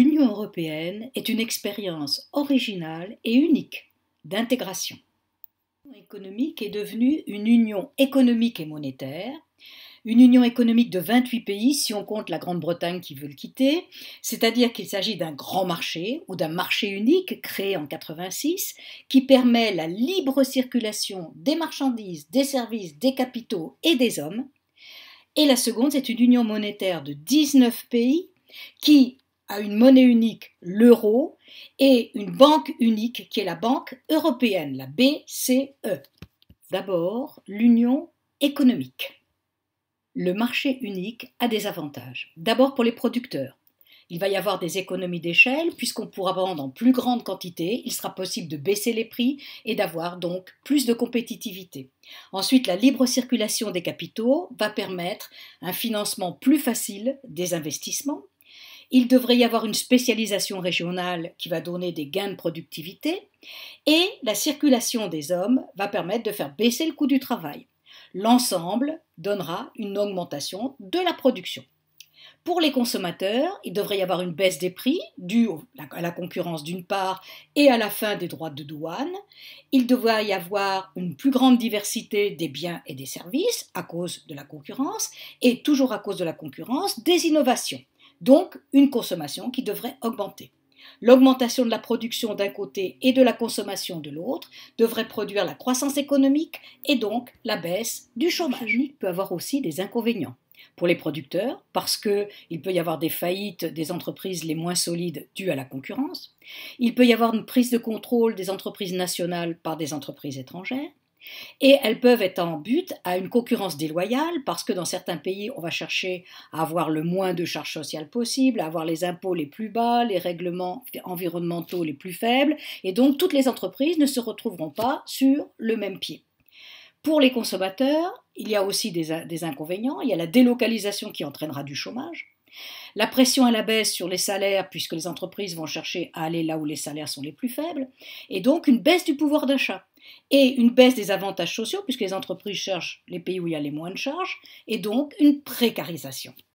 L'Union européenne est une expérience originale et unique d'intégration. L'Union économique est devenue une union économique et monétaire, une union économique de 28 pays si on compte la Grande-Bretagne qui veut le quitter, c'est-à-dire qu'il s'agit d'un grand marché ou d'un marché unique créé en 1986 qui permet la libre circulation des marchandises, des services, des capitaux et des hommes. Et la seconde, c'est une union monétaire de 19 pays qui à une monnaie unique, l'euro, et une banque unique qui est la Banque européenne, la BCE. D'abord, l'union économique. Le marché unique a des avantages. D'abord pour les producteurs. Il va y avoir des économies d'échelle puisqu'on pourra vendre en plus grande quantité, il sera possible de baisser les prix et d'avoir donc plus de compétitivité. Ensuite, la libre circulation des capitaux va permettre un financement plus facile des investissements il devrait y avoir une spécialisation régionale qui va donner des gains de productivité, et la circulation des hommes va permettre de faire baisser le coût du travail. L'ensemble donnera une augmentation de la production. Pour les consommateurs, il devrait y avoir une baisse des prix due à la concurrence d'une part et à la fin des droits de douane. Il devrait y avoir une plus grande diversité des biens et des services à cause de la concurrence et toujours à cause de la concurrence des innovations. Donc une consommation qui devrait augmenter. L'augmentation de la production d'un côté et de la consommation de l'autre devrait produire la croissance économique et donc la baisse du chômage. Il peut avoir aussi des inconvénients pour les producteurs parce qu'il peut y avoir des faillites des entreprises les moins solides dues à la concurrence, il peut y avoir une prise de contrôle des entreprises nationales par des entreprises étrangères, et elles peuvent être en but à une concurrence déloyale parce que dans certains pays, on va chercher à avoir le moins de charges sociales possible, à avoir les impôts les plus bas, les règlements environnementaux les plus faibles, et donc toutes les entreprises ne se retrouveront pas sur le même pied. Pour les consommateurs, il y a aussi des, des inconvénients, il y a la délocalisation qui entraînera du chômage la pression à la baisse sur les salaires, puisque les entreprises vont chercher à aller là où les salaires sont les plus faibles, et donc une baisse du pouvoir d'achat, et une baisse des avantages sociaux, puisque les entreprises cherchent les pays où il y a les moins de charges, et donc une précarisation.